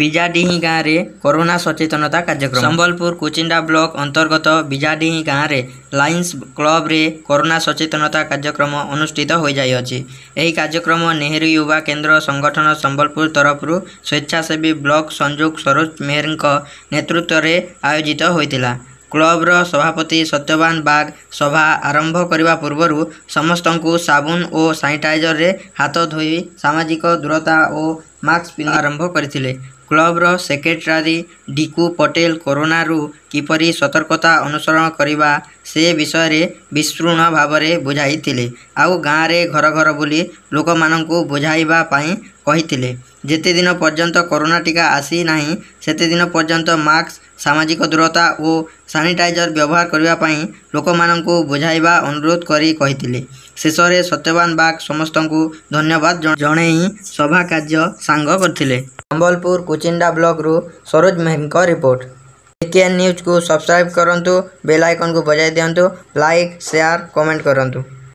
ବିଜାଡିହିଁ ଗାଁରେ କରୋନା ସଚେତନତା କାର୍ଯ୍ୟକ୍ରମ ସମ୍ବଲପୁର କୁଚିଣ୍ଡା ବ୍ଲକ ଅନ୍ତର୍ଗତ ବିଜାଡିହି ଗାଁରେ ଲାଇନ୍ସ କ୍ଲବରେ କରୋନା ସଚେତନତା କାର୍ଯ୍ୟକ୍ରମ ଅନୁଷ୍ଠିତ ହୋଇଯାଇଅଛି ଏହି କାର୍ଯ୍ୟକ୍ରମ ନେହେରୁ ୟୁବା କେନ୍ଦ୍ର ସଂଗଠନ ସମ୍ବଲପୁର ତରଫରୁ ସ୍ୱେଚ୍ଛାସେବୀ ବ୍ଲକ ସଂଯୋଗ ସରୋଜ ମେହେରଙ୍କ ନେତୃତ୍ୱରେ ଆୟୋଜିତ ହୋଇଥିଲା କ୍ଲବର ସଭାପତି ସତ୍ୟବାନ ବାଗ ସଭା ଆରମ୍ଭ କରିବା ପୂର୍ବରୁ ସମସ୍ତଙ୍କୁ ସାବୁନ ଓ ସାନିଟାଇଜରରେ ହାତ ଧୋଇ ସାମାଜିକ ଦୂରତା ଓ ମାସ୍କ ପିନ୍ଧା ଆରମ୍ଭ କରିଥିଲେ କ୍ଲବର ସେକ୍ରେଟାରୀ ଡିକୁ ପଟେଲ କରୋନାରୁ କିପରି ସତର୍କତା ଅନୁସରଣ କରିବା ସେ ବିଷୟରେ ବିସ୍ତୃଣ ଭାବରେ ବୁଝାଇଥିଲେ ଆଉ ଗାଁରେ ଘର ଘର ବୁଲି ଲୋକମାନଙ୍କୁ ବୁଝାଇବା ପାଇଁ କହିଥିଲେ ଯେତେଦିନ ପର୍ଯ୍ୟନ୍ତ କରୋନା ଟୀକା ଆସିନାହିଁ ସେତେଦିନ ପର୍ଯ୍ୟନ୍ତ ମାସ୍କ ସାମାଜିକ ଦୂରତା ଓ ସାନିଟାଇଜର ବ୍ୟବହାର କରିବା ପାଇଁ ଲୋକମାନଙ୍କୁ ବୁଝାଇବା ଅନୁରୋଧ କରି କହିଥିଲେ ଶେଷରେ ସତ୍ୟବାନ ବାଗ ସମସ୍ତଙ୍କୁ ଧନ୍ୟବାଦ ଜଣେଇ ସଭା କାର୍ଯ୍ୟ ସାଙ୍ଗ କରିଥିଲେ ସମ୍ବଲପୁର କୁଚିଣ୍ଡା ବ୍ଲକରୁ ସରୋଜ ମେହେଙ୍କ ରିପୋର୍ଟ ଏକେଏନ୍ ନ୍ୟୁଜ୍କୁ ସବସ୍କ୍ରାଇବ୍ କରନ୍ତୁ ବେଲ୍ ଆଇକନ୍କୁ ବଜାଇ ଦିଅନ୍ତୁ ଲାଇକ୍ ସେୟାର୍ କମେଣ୍ଟ କରନ୍ତୁ